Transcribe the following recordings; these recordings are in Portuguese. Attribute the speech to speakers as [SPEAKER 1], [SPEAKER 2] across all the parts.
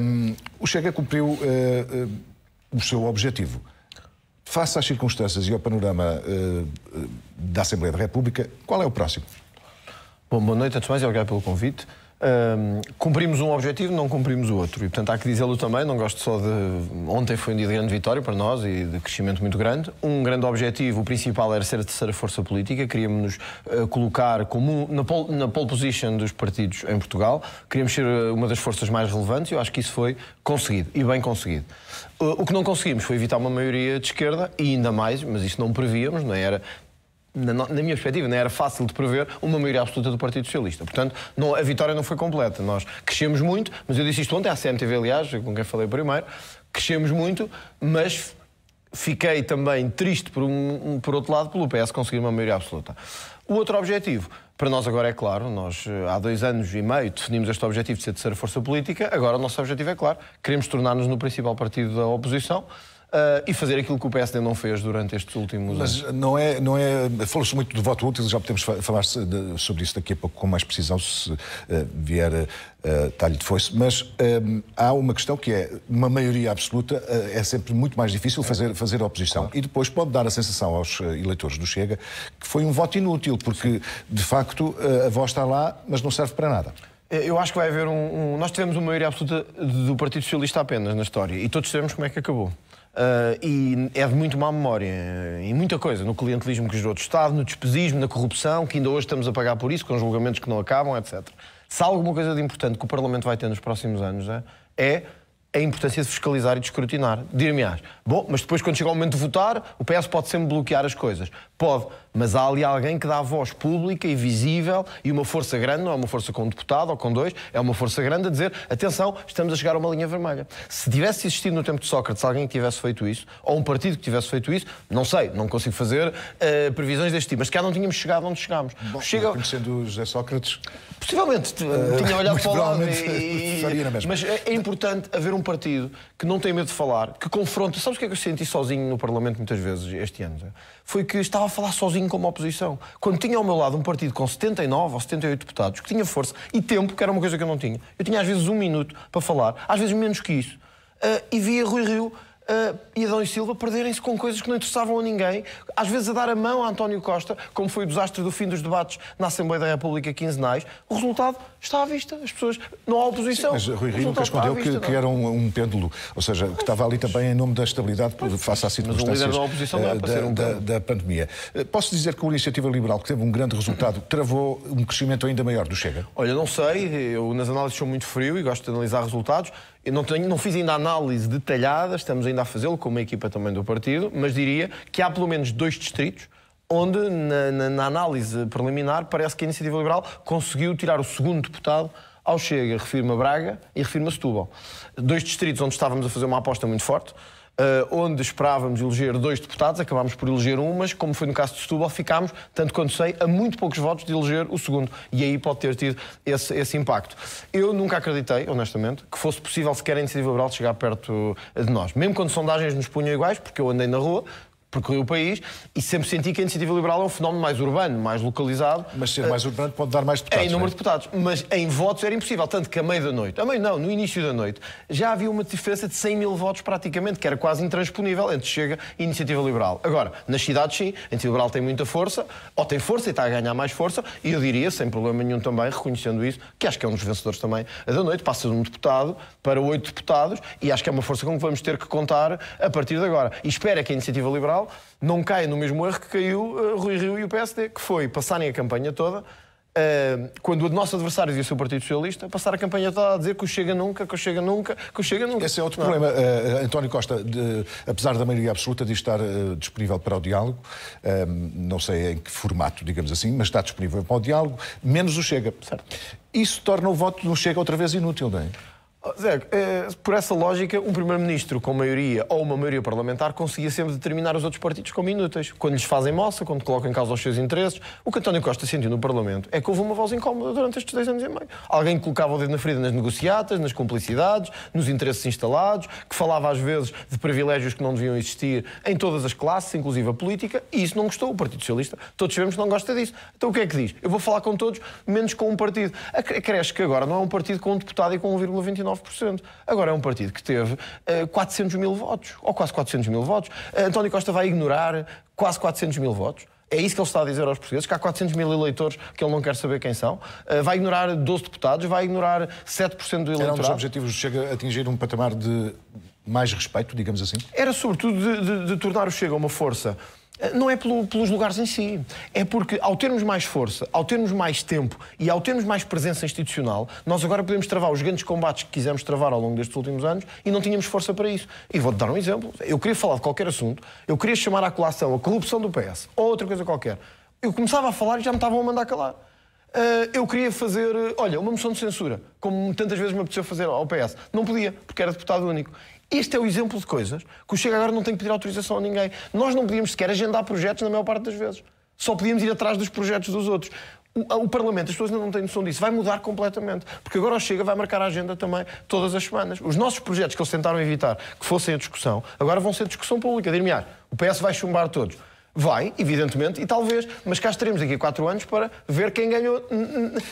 [SPEAKER 1] Um, o Chega cumpriu uh, uh, o seu objetivo. Face às circunstâncias e ao panorama uh, da Assembleia da República, qual é o próximo?
[SPEAKER 2] Bom, boa noite, antes de mais, obrigado pelo convite. Um, cumprimos um objetivo, não cumprimos o outro. E, portanto, há que dizê-lo também. Não gosto só de. Ontem foi um dia de grande vitória para nós e de crescimento muito grande. Um grande objetivo, o principal, era ser a terceira força política. Queríamos nos uh, ah, colocar como na pole, na pole position dos partidos em Portugal. Queríamos ser ah, uma das forças mais relevantes e eu acho que isso foi conseguido e bem conseguido. Uh, o que não conseguimos foi evitar uma maioria de esquerda e ainda mais, mas isso não prevíamos, não é? era? na, na minha perspectiva, não era fácil de prever uma maioria absoluta do Partido Socialista. Portanto, não, a vitória não foi completa. Nós crescemos muito, mas eu disse isto ontem à CMTV, aliás, com quem falei primeiro, crescemos muito, mas fiquei também triste, por, um, por outro lado, pelo PS conseguir uma maioria absoluta. O outro objetivo, para nós agora é claro, nós eh, há dois anos e meio definimos este objetivo de ser terceira força política, agora o nosso objetivo é claro, queremos tornar-nos no principal partido da oposição, Uh, e fazer aquilo que o PSD não fez durante estes últimos Mas anos.
[SPEAKER 1] Mas não é, não é. Falou-se muito do voto útil, já podemos falar sobre isso daqui a pouco com mais precisão, se uh, vier uh, ah, talho de foice. Mas um, há uma questão que é: uma maioria absoluta é sempre muito mais difícil é. fazer, fazer oposição. Claro. E depois pode dar a sensação aos eleitores do Chega que foi um voto inútil, porque de facto a voz está lá, mas não serve para nada.
[SPEAKER 2] Eh, eu acho que vai haver um, um... Nós tivemos uma maioria absoluta do Partido Socialista apenas na história e todos sabemos como é que acabou. Uh, e é de muito má memória em eh, muita coisa, no clientelismo que gerou do Estado, no despesismo, na corrupção, que ainda hoje estamos a pagar por isso, com julgamentos que não acabam, etc. Se há alguma coisa de importante que o Parlamento vai ter nos próximos anos, é, é a importância de fiscalizar e de escrutinar. Dir-me-ás, bom, mas depois quando chega o momento de votar, o PS pode sempre bloquear as coisas. Pode, mas há ali alguém que dá voz pública e visível e uma força grande, não é uma força com um deputado ou com dois, é uma força grande a dizer: atenção, estamos a chegar a uma linha vermelha. Se tivesse existido no tempo de Sócrates alguém que tivesse feito isso, ou um partido que tivesse feito isso, não sei, não consigo fazer uh, previsões deste tipo, mas calhar não tínhamos chegado onde chegámos. Bom, Chega... Conhecendo o José Sócrates. Possivelmente, uh, tinha olhado para o lado. E, mas é, é importante haver um partido que não tem medo de falar, que confronta. Sabes o que é que eu senti sozinho no Parlamento muitas vezes este ano? foi que estava a falar sozinho como oposição. Quando tinha ao meu lado um partido com 79 ou 78 deputados, que tinha força e tempo, que era uma coisa que eu não tinha. Eu tinha às vezes um minuto para falar, às vezes menos que isso. Uh, e via Rui Rio uh, e Adão e Silva perderem-se com coisas que não interessavam a ninguém, às vezes a dar a mão a António Costa, como foi o desastre do fim dos debates na Assembleia da República quinzenais, o resultado está à vista. As pessoas não há oposição. Sim, mas Rui Rio nunca escondeu vista, que, que, é? era
[SPEAKER 1] um, um, pêndulo, ou seja, que estava ali também em nome da estabilidade face à circunstâncias da, é eh, para da, um da, da pandemia. Eh, posso dizer que a Iniciativa Liberal, que teve um grande resultado, travou um crescimento ainda maior do Chega?
[SPEAKER 2] Olha, não sei, eu nas análises sou muito frio e gosto de analisar resultados. Eu não, tenho, não fiz ainda análise detalhada, estamos ainda a fazê-lo com uma equipa também do partido, mas diria que há pelo menos dois distritos onde, na, na, na análise preliminar, parece que a Iniciativa Liberal conseguiu tirar o segundo deputado ao Chega. Refirma Braga e refirma Setúbal. Dois distritos onde estávamos a fazer uma aposta muito forte. Uh, onde esperávamos eleger dois deputados, acabámos por eleger um, mas como foi no caso de Setúbal, ficámos, tanto quanto sei, a muito poucos votos de eleger o segundo. E aí pode ter tido esse, esse impacto. Eu nunca acreditei, honestamente, que fosse possível sequer a iniciativa liberal chegar perto eh, de nós. Mesmo quando sondagens nos punham iguais, porque eu andei na rua, percorri o país e sempre senti que a iniciativa liberal é um fenómeno mais urbano, mais localizado. Mas ser mais urbano pode dar mais deputados. É em número é? de deputados, mas em votos era impossível, tanto que a meio da noite, a meio não, no início da noite, já havia uma diferença de 100 mil votos praticamente, que era quase intransponível entre Chega e Iniciativa Liberal. Agora, nas cidades sim, a Iniciativa Liberal tem muita força, ou tem força e está a ganhar mais força, e eu diria, sem problema nenhum também, reconhecendo isso, que acho que é um dos vencedores também da noite, passa de um deputado para oito deputados, e acho que é uma força com que vamos ter que contar a partir de agora. E espero é que a Iniciativa Liberal não caem no mesmo erro que caiu uh, Rui Rio e o PSD, que foi passarem a campanha toda, uh, quando o nosso adversário e o seu Partido Socialista, passar a campanha toda a dizer que o Chega nunca, que o Chega nunca, que o Chega nunca. Esse é outro não. problema.
[SPEAKER 1] Uh, António Costa, de, apesar da maioria absoluta de estar disponível para o diálogo, não sei em que formato, digamos assim, mas está disponível para o diálogo, menos o Chega. Certo. Isso torna o voto do Chega outra vez inútil,
[SPEAKER 2] não é? Zé, eh, por essa lógica, um primeiro-ministro com maioria ou uma maioria parlamentar conseguia sempre determinar os outros partidos como inúteis. Quando lhes fazem moça, quando colocam em causa os seus interesses. O que António Costa sentiu no Parlamento é que houve uma voz incómoda durante estes dois anos e meio. Alguém colocava o dedo na ferida nas negociatas, nas cumplicidades, nos interesses instalados, que falava às vezes de privilégios que não deviam existir em todas as classes, inclusive a política, e isso não gostou. O Partido Socialista, todos sabemos que não gosta disso. Então o que é que diz? Eu vou falar com todos, menos com um partido. Acresce que agora não é um partido com um deputado e com 1,29 9%. Agora é um partido que teve uh, eh, 400 mil votos, ou quase 400 mil votos. Uh, António Costa vai ignorar quase 400 mil votos. É isso que ele está a dizer aos portugueses, que há 400 mil eleitores que ele não quer saber quem são. Eh, vai ignorar 12 deputados, vai ignorar 7% do eleitorado. Era um dos objetivos do Chega atingir um patamar de mais respeito, digamos assim? Era sobretudo de, de, de tornar o Chega uma força eh, não é pelo, pelos lugares em si. É porque, ao termos mais força, ao termos mais tempo e ao termos mais presença institucional, nós agora podemos travar os grandes combates que quisemos travar ao longo destes últimos anos e não tínhamos força para isso. E vou-te dar um exemplo. Eu queria falar de qualquer assunto, eu queria chamar à colação a corrupção do PS ou outra coisa qualquer. Eu começava a falar e já me estavam a mandar calar. Uh, eu queria fazer, eh, olha, uma moção de censura, como tantas vezes me apeteceu fazer ao PS. Não podia, porque era deputado único. Este é o exemplo de coisas que o Chega agora não tem que pedir autorização a ninguém. Nós não podíamos sequer agendar projetos na maior parte das vezes. Só podíamos ir atrás dos projetos dos outros. O, o Parlamento, as pessoas ainda não têm noção disso, vai mudar completamente. Porque agora o Chega vai marcar a agenda também todas as semanas. Os nossos projetos que eles tentaram evitar que fossem a discussão, agora vão ser discussão pública. Dir-me, o PS vai chumbar todos. Vai, evidentemente, e talvez, mas cá estaremos daqui a quatro anos para ver quem ganhou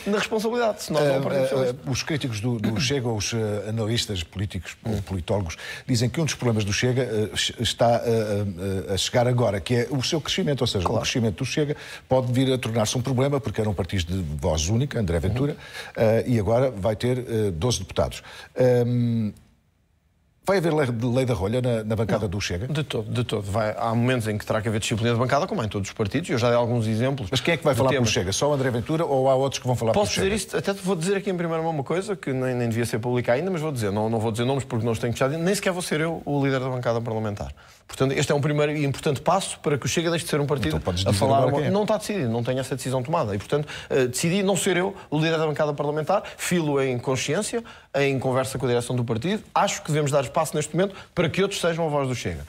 [SPEAKER 2] na responsabilidade, se nós não eh, eh, eh,
[SPEAKER 1] Os críticos do, do Chega, os analistas políticos, politólogos, dizem que um dos problemas do Chega está a chegar agora, que é o seu crescimento, ou seja, claro. o crescimento do Chega pode vir a tornar-se um problema, porque era um partido de voz única, André Ventura, uhum. e agora vai ter 12 deputados. Ehm, Vai haver lei
[SPEAKER 2] da rolha na, na bancada não, do Chega? De todo, de todo. Vai, há momentos em que terá que haver disciplina de bancada, como é? em todos os partidos, eu já dei alguns exemplos. Mas quem é que vai falar tema. pelo Chega? Só o André Ventura
[SPEAKER 1] ou há outros que vão falar Posso pelo
[SPEAKER 2] Chega? Posso dizer isto, até vou dizer aqui em primeira mão uma coisa, que nem, nem devia ser pública ainda, mas vou dizer, não, não vou dizer nomes porque não os tenho fechado, nem sequer vou ser eu o líder da bancada parlamentar. Portanto, este é um primeiro e importante passo para que o Chega deixe de ser um partido então, a falar. Uma... É. Não está decidido, não tem essa decisão tomada. E, portanto, eh, decidi não ser eu o líder da bancada parlamentar, filo em consciência, em conversa com a direção do partido. Acho que devemos dar espaço neste momento para que outros sejam a voz do Chega.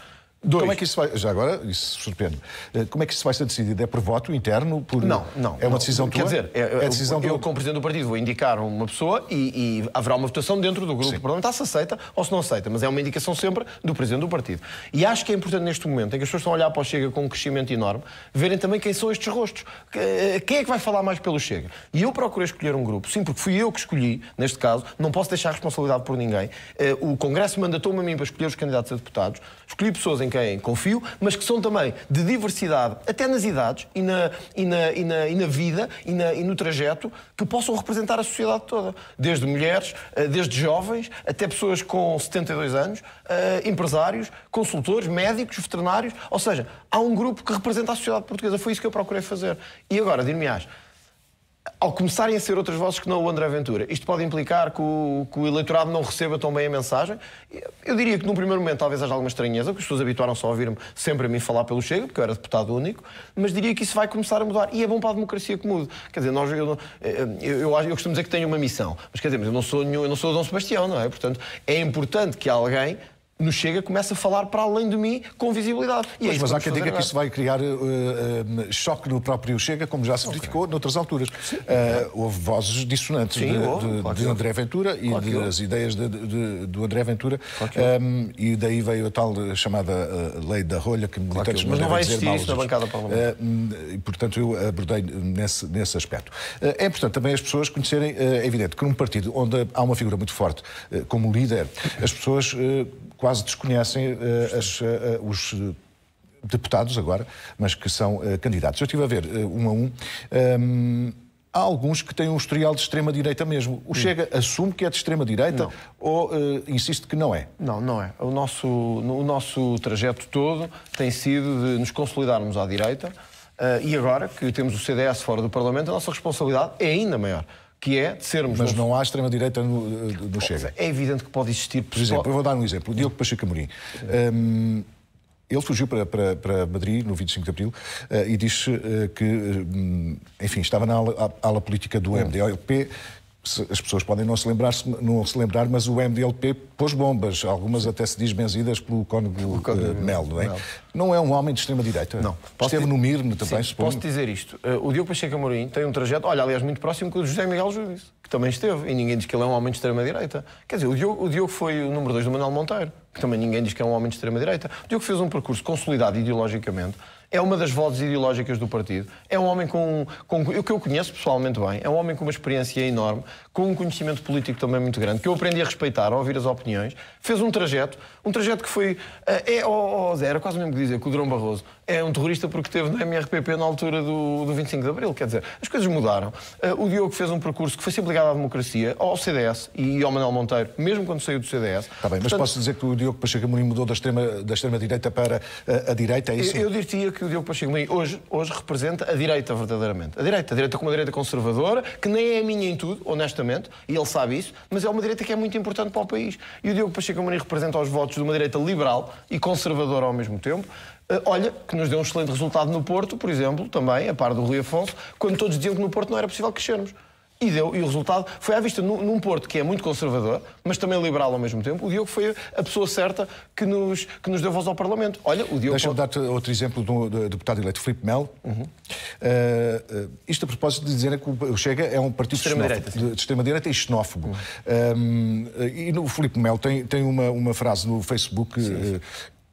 [SPEAKER 2] Dois. Como é que isso vai. Já agora,
[SPEAKER 1] isso surpreende. Eh, como é que isso vai ser decidido? É por voto interno? Por... Não, não. É uma decisão tua? Quer dizer, é, é decisão eu, eu,
[SPEAKER 2] como Presidente do Partido, vou indicar uma pessoa e, e haverá uma votação dentro do grupo Sim. está se aceita ou se não aceita, mas é uma indicação sempre do Presidente do Partido. E acho que é importante neste momento, em que as pessoas estão a olhar para o Chega com um crescimento enorme, verem também quem são estes rostos. Eh, quem é que vai falar mais pelo Chega? E eu procurei escolher um grupo. Sim, porque fui eu que escolhi, neste caso, não posso deixar responsabilidade por ninguém. Eh, o Congresso mandatou-me a mim para escolher os candidatos a deputados. Escolhi pessoas em em quem confio, mas que são também de diversidade, até nas idades e na, e na, e na, e na vida e, na, e no trajeto, que possam representar a sociedade toda. Desde mulheres, eh, desde jovens, até pessoas com 72 anos, eh, empresários, consultores, médicos, veterinários. Ou seja, há um grupo que representa a sociedade portuguesa. Foi isso que eu procurei fazer. E agora, dir-me-ás, ao começarem a ser outras vozes que não o André Ventura, isto pode implicar que o, que o eleitorado não receba tão bem a mensagem? Eu diria que, num primeiro momento, talvez haja alguma estranheza, porque as pessoas habituaram-se a ouvir-me sempre a mim falar pelo Chega, porque eu era deputado único, mas diria que isso vai começar a mudar. E é bom para a democracia que mude. Quer dizer, nós, eu, eh, eh, eu, eu, eu costumo dizer que tenho uma missão, mas quer dizer, mas eu não sou, nenhum, eu não sou o Dom Sebastião, não é? Portanto, é importante que alguém no Chega começa a falar para além de mim com visibilidade. E é pois, é mas há quem diga que isso
[SPEAKER 1] vai criar uh, uh, choque no próprio Chega, como já se verificou okay. noutras alturas. Sim, uh, houve vozes dissonantes Sim, de, houve, de, claro de André Ventura e claro das ideias de, de, do André Ventura. Claro um, ehm, e daí veio a tal chamada lei da rolha que militantes claro que Mas não vai existir isso na bancada parlamentar. Ehm, e, portanto, eu abordei nesse, nesse aspecto. é importante também as pessoas conhecerem, é evidente, que num partido onde há uma figura muito forte como líder, as pessoas quase desconhecem uh, as, uh, os deputados agora, mas que são candidatos. Eu estive a ver um a um. um ehm, há alguns que têm um historial de extrema-direita mesmo. O Chega hum. assume que é de extrema-direita ou uh, insiste que não é?
[SPEAKER 2] Não, não é. O nosso, o nosso trajeto todo tem sido de nos consolidarmos à direita uh, e agora que temos o CDS fora do Parlamento, a nossa responsabilidade é ainda maior
[SPEAKER 1] que é de sermos... Mas não há extrema-direita no, eh, no Chega. É evidente que pode existir... Por exemplo, eu vou dar um exemplo. o Diogo Pacheco Amorim. Um, ele fugiu para, para, para, Madrid no 25 de Abril uh, e disse uh, que, um, enfim, estava na ala, ala política do MDOP, as pessoas podem não se, lembrar, não se lembrar, mas o MDLP pôs bombas, algumas até se diz benzidas pelo Cónigo uh, Melo. Não, é? Mel. não é um homem de extrema-direita. Não. Posso Esteve dizer... no Mirno também, Sim, Posso
[SPEAKER 2] dizer isto. Eh, o Diogo Pacheco Amorim tem um trajeto, olha, aliás, muito próximo do o José Miguel Júdice, que também esteve, e ninguém diz que ele é um homem de extrema-direita. Quer dizer, o Diogo, o Diogo foi o número 2 do Manuel Monteiro, que também ninguém diz que é um homem de extrema-direita. O Diogo fez um percurso consolidado ideologicamente é uma das vozes ideológicas do partido, é um homem com, com que eu conheço pessoalmente bem, é um homem com uma experiência enorme, com um conhecimento político também muito grande, que eu aprendi a respeitar, a ouvir as opiniões, fez um trajeto, um trajeto que foi, eh, é, oh, oh, era quase o mesmo que dizer que o Drão Barroso é um terrorista porque esteve na MRPP na altura do, do 25 de Abril. Quer dizer, as coisas mudaram. Eh, o Diogo fez um percurso que foi sempre ligado à democracia, ao CDS e ao Manuel Monteiro, mesmo quando saiu do CDS. Está bem, Portanto, mas posso
[SPEAKER 1] dizer que o Diogo Pacheco Amorim mudou da extrema-direita da extrema -direita para a, eh, a, direita, é isso?
[SPEAKER 2] Eu, eu diria que o Diogo Pacheco Amorim hoje, hoje representa a direita verdadeiramente. A direita, a direita como uma direita conservadora, que nem é a minha em tudo, honestamente, e ele sabe isso, mas é uma direita que é muito importante para o país. E o Diogo Pacheco Amorim representa os votos de uma direita liberal e conservadora ao mesmo tempo, eh, olha, que nos deu um excelente resultado no Porto, por exemplo, também, a par do Rui Afonso, quando todos diziam que no Porto não era possível crescermos. E deu, e o resultado foi à vista num, num, Porto que é muito conservador, mas também liberal ao mesmo tempo. O Diogo foi a pessoa certa que nos, que nos deu voz ao Parlamento. Olha, o Diogo. Deixa-me dar-te outro
[SPEAKER 1] exemplo do, do deputado eleito Filipe Melo. Uhum. Uh, isto a propósito de dizer é que o Chega é um partido de extrema-direita extrema, e xenófobo. Uhum. Um, ehm, e no, o Filipe Melo tem, tem uma, uma frase no Facebook sim, sim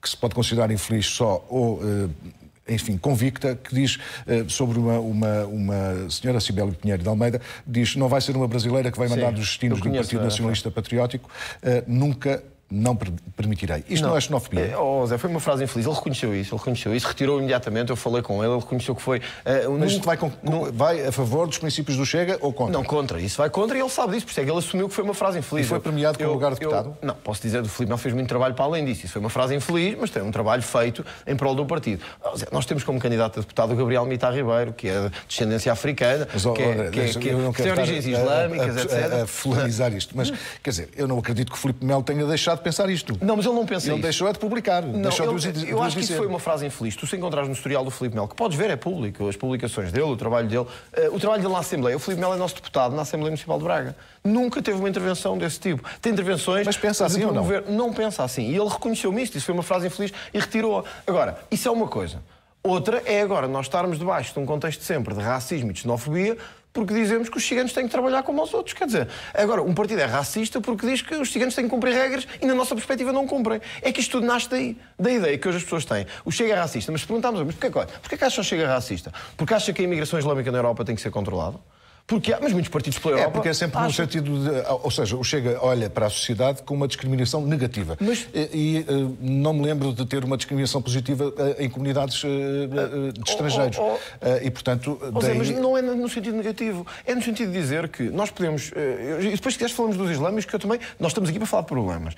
[SPEAKER 1] que se pode considerar infeliz só ou eh, enfim, convicta, que diz eh, sobre uma, uma, uma senhora, Sibélio Pinheiro de Almeida, diz não vai ser uma brasileira que vai mandar Sim, os destinos do Partido Nacionalista Patriótico, eh, nunca não permitirei. Isto não, não é xenofobia. É,
[SPEAKER 2] oh, Zé, foi uma frase infeliz. Ele reconheceu isso, ele reconheceu isso, retirou imediatamente, eu falei com ele, ele reconheceu que foi. Uh, Mas isto vai, com, vai a favor dos princípios do Chega ou contra? Não, contra. Isso vai contra e ele sabe disso, por isso é que ele assumiu que foi uma frase infeliz. E foi premiado pelo com o lugar de deputado? Eu, não, posso dizer do Filipe, não fez muito trabalho para além disso. Isso foi uma frase infeliz, mas tem um trabalho feito em prol do partido. Oh, Zé, nós temos como candidato a deputado o Gabriel Mita Ribeiro, que é de descendência africana, mas, oh, que, é, que, é, que, é, que tem origens islâmicas, a, a, a, a, etc. A
[SPEAKER 1] fulanizar isto, mas quer dizer, eu não acredito que o Filipe Melo tenha deixado pensar isto. Não, mas ele não pensa ele isso. Ele deixou de publicar. Não, deixou ele, de, de, eu acho que isso foi uma
[SPEAKER 2] frase infeliz. Tu se encontrares no historial do Filipe Melo, que podes ver, é público, as publicações dele, o trabalho dele. Uh, o trabalho dele na Assembleia. O Filipe Melo é nosso deputado na Assembleia Municipal de Braga. Nunca teve uma intervenção desse tipo. Tem intervenções... Mas pensa assim ou não? Não pensa assim. E ele reconheceu-me isto. Isso foi uma frase infeliz e retirou-a. Agora, isso é uma coisa. Outra é agora nós estarmos debaixo de um contexto sempre de racismo e de xenofobia porque dizemos que os ciganos têm que trabalhar como os outros. Quer dizer, agora, um partido é racista porque diz que os ciganos têm que cumprir regras e, na nossa perspectiva, não cumprem. É que isto tudo nasce daí, da ideia que hoje as pessoas têm. O Chega é racista, mas perguntamos, mas porquê, porquê que acham Chega é racista? Porque acha que a imigração islâmica na Europa tem que ser controlada? Porque há, mas muitos partidos pela é, Europa. É, porque é sempre no sentido de.
[SPEAKER 1] Ah, ou seja, o Chega olha para a sociedade com uma discriminação negativa. Mas... E, e ah, não me lembro de ter uma discriminação positiva ah, em comunidades de oh, estrangeiros.
[SPEAKER 2] Oh, oh, oh. E, portanto. Daí... mas não é no sentido negativo. É no sentido de dizer que nós podemos. E depois, se quiseres, falamos dos islâmicos, que eu também. Nós estamos aqui para falar de problemas.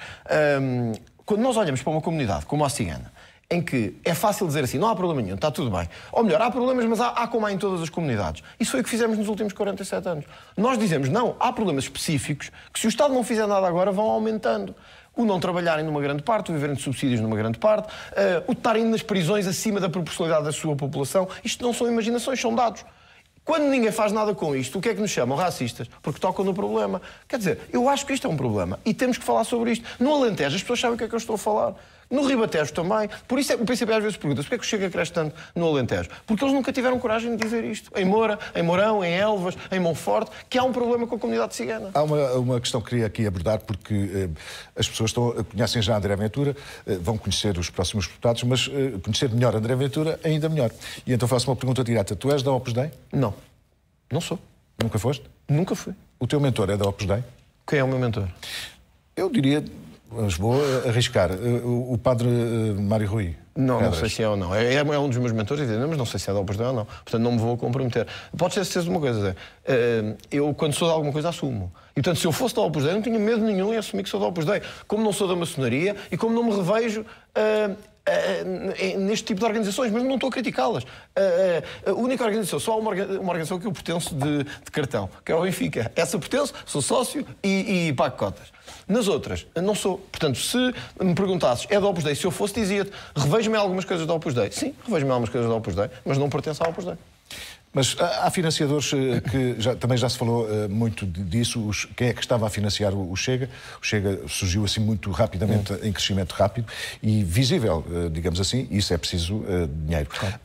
[SPEAKER 2] Quando nós olhamos para uma comunidade como a cigana em que é fácil dizer assim, não há problema nenhum, está tudo bem. Ou melhor, há problemas, mas há, há como há em todas as comunidades. Isso foi o que fizemos nos últimos 47 anos. Nós dizemos, não, há problemas específicos que se o Estado não fizer nada agora vão aumentando o não trabalharem numa grande parte, o viverem de subsídios numa grande parte, uh, o estarem nas prisões acima da proporcionalidade da sua população. Isto não são imaginações, são dados. Quando ninguém faz nada com isto, o que é que nos chamam? Racistas. Porque tocam no problema. Quer dizer, eu acho que isto é um problema e temos que falar sobre isto. No Alentejo, as pessoas sabem o que é que eu estou a falar. No Ribatejo também. Por isso é, o PCP às vezes pergunta porquê é que chega a crescer tanto no Alentejo? Porque eles nunca tiveram coragem de dizer isto. Em Moura, em Mourão, em Elvas, em Monforte, que há um problema com a comunidade cigana.
[SPEAKER 1] Há uma, uma questão que queria aqui abordar, porque eh, as pessoas estão, conhecem já André Ventura, eh, vão conhecer os próximos deputados, mas eh, conhecer melhor André Ventura, ainda melhor. E então faço uma pergunta direta. Tu és da Opus Dei?
[SPEAKER 2] Não. Não sou. Nunca foste? Nunca fui.
[SPEAKER 1] O teu mentor é da Opus Dei? Quem é o meu mentor? Eu diria Lisboa, eh, arriscar. Eh, o padre eh, Mário Rui.
[SPEAKER 2] Não, não sei se é ou não. É, é, é um dos meus mentores, mas não sei se é da oportunidade ou não. Portanto, não me vou comprometer. Pode ser certeza de uma coisa, Zé. Eu, quando sou de alguma coisa, assumo. E, portanto, se eu fosse da Opus Dei, não tinha medo nenhum em assumir que sou da Opus Dei. Como não sou da maçonaria e como não me revejo uh, eh, eh, neste tipo de organizações, mas não estou a criticá-las. Eh, a única organização, só há uma, organização que eu pertenço de, de, cartão, que é o Benfica. Essa pertenço, sou sócio e, e pago cotas. Nas outras, não sou. Portanto, se me perguntasses, é do Opus Dei? Se eu fosse, dizia-te, revejo-me algumas coisas do Opus Dei. Sim, revejo-me algumas coisas do Opus Dei, mas não pertenço ao Opus Dei. Mas ah, há financiadores ah, que já,
[SPEAKER 1] também já se falou ah, muito disso. Os, quem é que estava a financiar o Chega? O Chega surgiu assim muito rapidamente, hum. em crescimento rápido e visível, digamos assim. Isso é preciso dinheiro. Claro.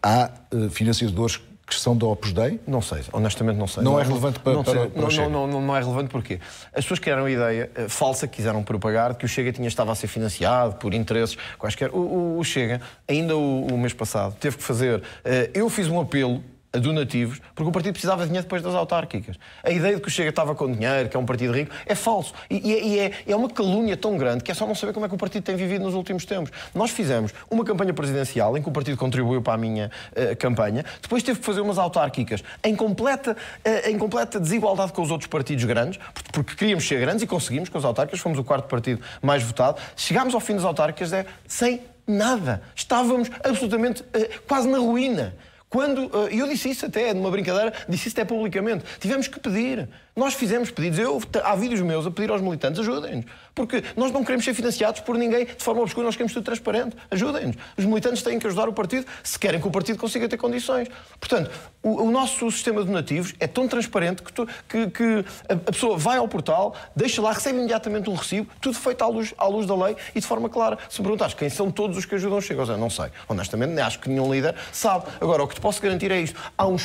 [SPEAKER 1] Há financiadores que são da Opus Dei? Não sei, honestamente
[SPEAKER 2] não sei. Não, não é relevante para, não, para, para, não, não, não, não, é relevante porquê? As pessoas criaram a ideia eh, falsa que quiseram propagar de que o Chega tinha, estava a ser financiado por interesses quaisquer. O, o, o Chega, ainda o, o, mês passado, teve que fazer... Uh, eu fiz um apelo donativos, porque o partido precisava de dinheiro depois das autárquicas. A ideia de que o Chega estava com dinheiro, que é um partido rico, é falso. E, é, e é, é, uma calúnia tão grande que é só não saber como é que o partido tem vivido nos últimos tempos. Nós fizemos uma campanha presidencial em que o partido contribuiu para a minha uh, campanha, depois teve que fazer umas autárquicas em completa, uh, em completa desigualdade com os outros partidos grandes, porque queríamos ser grandes e conseguimos com as autárquicas, fomos o quarto partido mais votado. Chegámos ao fim das autárquicas é sem nada. Estávamos absolutamente uh, quase na ruína. Quando, eh, eu disse isso até numa brincadeira, disse isso até publicamente, tivemos que pedir nós fizemos pedidos, eu, há vídeos meus a pedir aos militantes, ajudem-nos. Porque nós não queremos ser financiados por ninguém de forma obscura, nós queremos tudo transparente. Ajudem-nos. Os militantes têm que ajudar o partido se querem que o partido consiga ter condições. Portanto, o, o nosso sistema de donativos é tão transparente que, tu, que, que, a pessoa vai ao portal, deixa lá, recebe imediatamente um recibo, tudo feito à luz, à luz da lei e de forma clara. Se me perguntares quem são todos os que ajudam, chega a não sei. Honestamente, acho que nenhum líder sabe. Agora, o que te posso garantir é isto. Há um,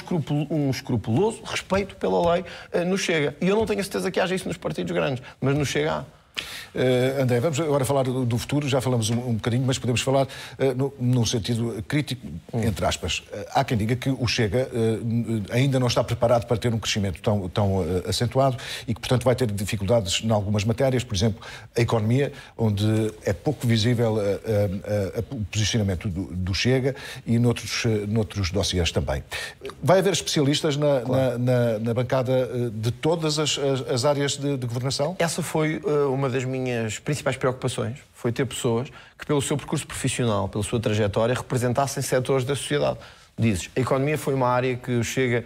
[SPEAKER 2] escrupuloso respeito pela lei eh, no Chega. Chega. E eu não tenho a certeza que haja isso nos partidos grandes, mas no Chega há.
[SPEAKER 1] Uh, André, vamos agora falar do, futuro, já falamos um, um, bocadinho, mas podemos falar uh, no, num sentido crítico, hum. entre aspas. Uh, há quem diga que o Chega uh, ainda não está preparado para ter um crescimento tão, tão acentuado e que, portanto, vai ter dificuldades em algumas matérias, por exemplo, a economia, onde é pouco visível o posicionamento do, do, Chega e noutros, noutros dossiers também. Vai haver especialistas na, claro. na, na, na, bancada de todas as, as, áreas de, de governação? Essa foi uma das minhas
[SPEAKER 2] principais preocupações foi ter pessoas que, pelo seu percurso profissional, pela sua trajetória, representassem setores da sociedade. Dizes, a economia foi uma área que chega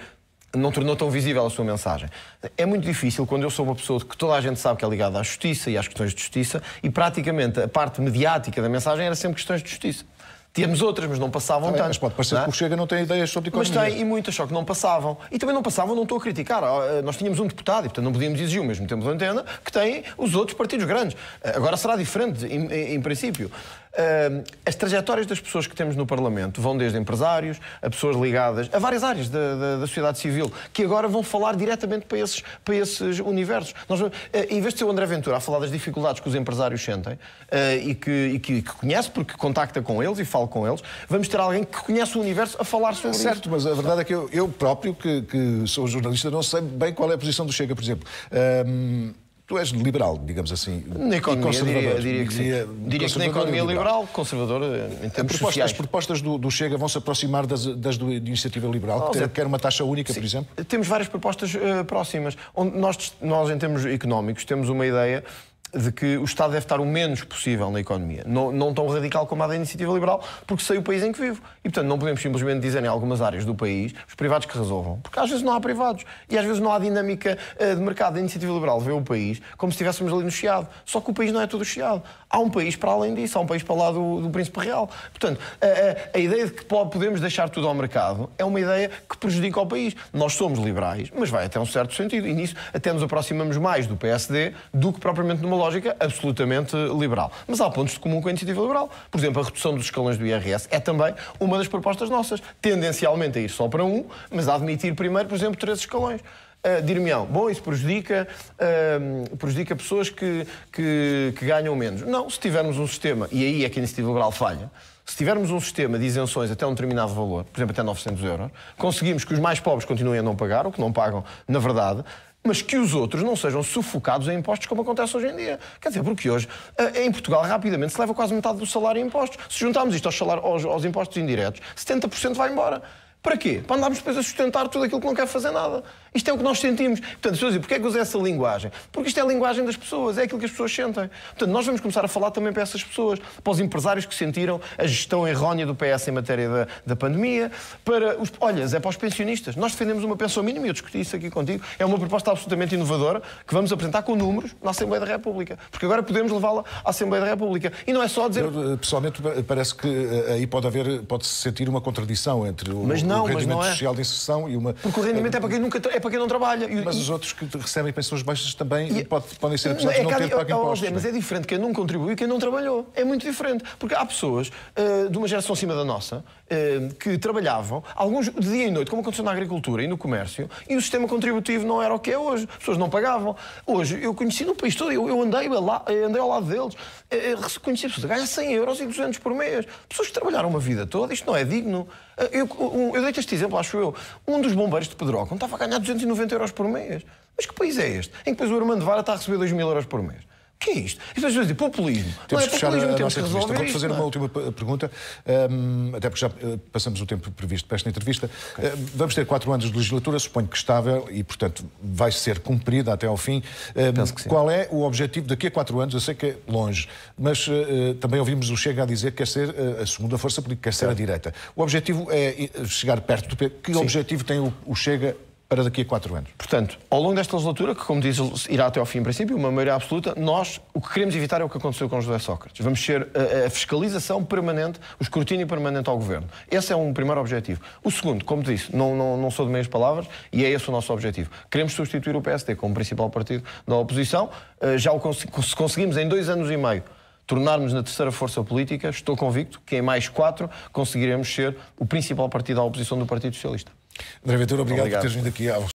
[SPEAKER 2] não tornou tão visível a sua mensagem. É muito difícil quando eu sou uma pessoa que toda a gente sabe que é ligada à justiça e às questões de justiça e praticamente a parte mediática da mensagem era sempre questões de justiça. Tínhamos outras, mas não passavam também, tanto. Mas pode parecer não? É? que o Chega não tem ideias sobre economia. Mas tem, e muitas, só que não passavam. E também não passavam, não estou a criticar. Ah, ah, nós tínhamos um deputado, e portanto não podíamos exigir o mesmo tempo de antena, que tem os outros partidos grandes. Ah, agora será diferente, em, em, em princípio. As trajetórias das pessoas que temos no Parlamento vão desde empresários a pessoas ligadas a várias áreas da, da, da sociedade civil, que agora vão falar diretamente para esses, para esses universos. Nós, em vez de ser o André Ventura a falar das dificuldades que os empresários sentem e que, e que, que conhece, porque contacta com eles e fala com eles, vamos ter alguém que conhece o universo a falar sobre certo, isso. Certo, mas a verdade é
[SPEAKER 1] que eu, eu próprio, que, que, sou jornalista, não sei bem qual é a posição do Chega, por exemplo. Um, Tu és liberal, digamos assim. Na economia, conservador. Diria, diria, que sim. diria que na economia liberal,
[SPEAKER 2] liberal conservador eh, em termos proposta, sociais. As propostas do, do, Chega vão se aproximar das, das do, da Iniciativa Liberal, oh, que quer uma taxa única, sim, por exemplo? Temos várias propostas uh, próximas. Onde nós, nós, em termos económicos, temos uma ideia de que o Estado deve estar o menos possível na economia. Não, não tão radical como a da iniciativa liberal, porque sei o país em que vivo. E, portanto, não podemos simplesmente dizer em algumas áreas do país os privados que resolvam. Porque às vezes não há privados. E às vezes não há dinâmica eh, de mercado. A iniciativa liberal vê o país como se estivéssemos ali no Chiado. Só que o país não é todo Chiado. Há um país para além disso. Há um país para lá do, do Príncipe Real. Portanto, a, a, a ideia de que podemos deixar tudo ao mercado é uma ideia que prejudica o país. Nós somos liberais, mas vai até um certo sentido. E nisso até nos aproximamos mais do PSD do que propriamente numa lógica absolutamente liberal. Mas há pontos de comum com a iniciativa liberal. Por exemplo, a redução dos escalões do IRS é também uma das propostas nossas. Tendencialmente a é ir só para um, mas a admitir primeiro, por exemplo, três escalões. Uh, ah, Dir-me-ão, bom, isso prejudica, uh, prejudica pessoas que, que, que ganham menos. Não, se tivermos um sistema, e aí é que a iniciativa liberal falha, se tivermos um sistema de isenções até um determinado valor, por exemplo, até 900 euros, conseguimos que os mais pobres continuem a não pagar, ou que não pagam, na verdade, mas que os outros não sejam sufocados em impostos como acontece hoje em dia. Quer dizer, porque hoje eh, em Portugal rapidamente se leva quase metade do salário em impostos. Se juntarmos isto aos, salários, aos, aos impostos indiretos, 70% vai embora. Para quê? Para andarmos depois a sustentar tudo aquilo que não quer fazer nada. Isto é o que nós sentimos. Portanto, as pessoas dizem, porquê é que essa linguagem? Porque isto é a linguagem das pessoas, é aquilo que as pessoas sentem. Portanto, nós vamos começar a falar também para essas pessoas, para os empresários que sentiram a gestão errónea do PS em matéria da, da pandemia, para os. Olha, é para os pensionistas. Nós defendemos uma pensão mínima, e eu discuti isso aqui contigo, é uma proposta absolutamente inovadora que vamos apresentar com números na Assembleia da República. Porque agora podemos levá-la à Assembleia da República. E não é só dizer. Eu, eh, pessoalmente, parece que eh, aí pode haver, pode-se
[SPEAKER 1] sentir uma contradição entre o, não, o rendimento é. social de inserção e uma. Porque o rendimento eh, é, para quem nunca. É para quem não
[SPEAKER 2] trabalha. Mas e, os outros que recebem pensões baixas também e, pode, podem ser acusados é não ter pago impostos. É? Mas é diferente quem não contribui e quem não trabalhou. É muito diferente. Porque há pessoas uh, de uma geração acima da nossa eh, que trabalhavam, alguns de dia e noite, como aconteceu na agricultura e no comércio, e o sistema contributivo não era o que é hoje. As pessoas não pagavam. Hoje, eu conheci no país todo, eu, andei, lá, eh, andei ao lado deles, eh, conheci pessoas a 100 euros e 200 por mês. Pessoas que trabalharam uma vida toda, isto não é digno. Eu, eu, eu dei-te este exemplo, acho eu. Um dos bombeiros de Alcão estava a ganhar 290 euros por mês. Mas que país é este? Em que depois o Armando Vara está a receber 2 mil euros por mês que é isto? Isto às vezes é tipo populismo. Temos é que populismo, a temos resolver Vou-te fazer não. uma é?
[SPEAKER 1] última pergunta, um, até porque já eh, passamos o tempo previsto para esta entrevista. Okay. Uh, vamos ter quatro anos de legislatura, suponho que estável e, portanto, vai ser cumprida até ao fim. Hum, qual é o objetivo daqui a quatro anos? Eu sei que é longe, mas uh, também ouvimos o Chega a dizer que quer ser a segunda força política, quer ser é. a direita. O objetivo é chegar perto do... Que sim. objetivo tem o, o Chega para daqui a quatro anos.
[SPEAKER 2] Portanto, ao longo desta legislatura, que como diz, irá até ao fim em princípio, uma maioria absoluta, nós o que queremos evitar é o que aconteceu com José Sócrates. Vamos ser a, eh, eh, a fiscalização permanente, o escrutínio permanente ao Governo. Esse é um primeiro objetivo. O segundo, como disse, não, não, não sou de meias palavras, e é esse o nosso objetivo. Queremos substituir o PSD como principal partido da oposição. Eh, já o cons conseguimos em dois anos e meio tornarmos na terceira força política, estou convicto que em mais quatro conseguiremos ser o principal partido da oposição do Partido Socialista.
[SPEAKER 1] André Ventura, obrigado, obrigado. por teres vindo aqui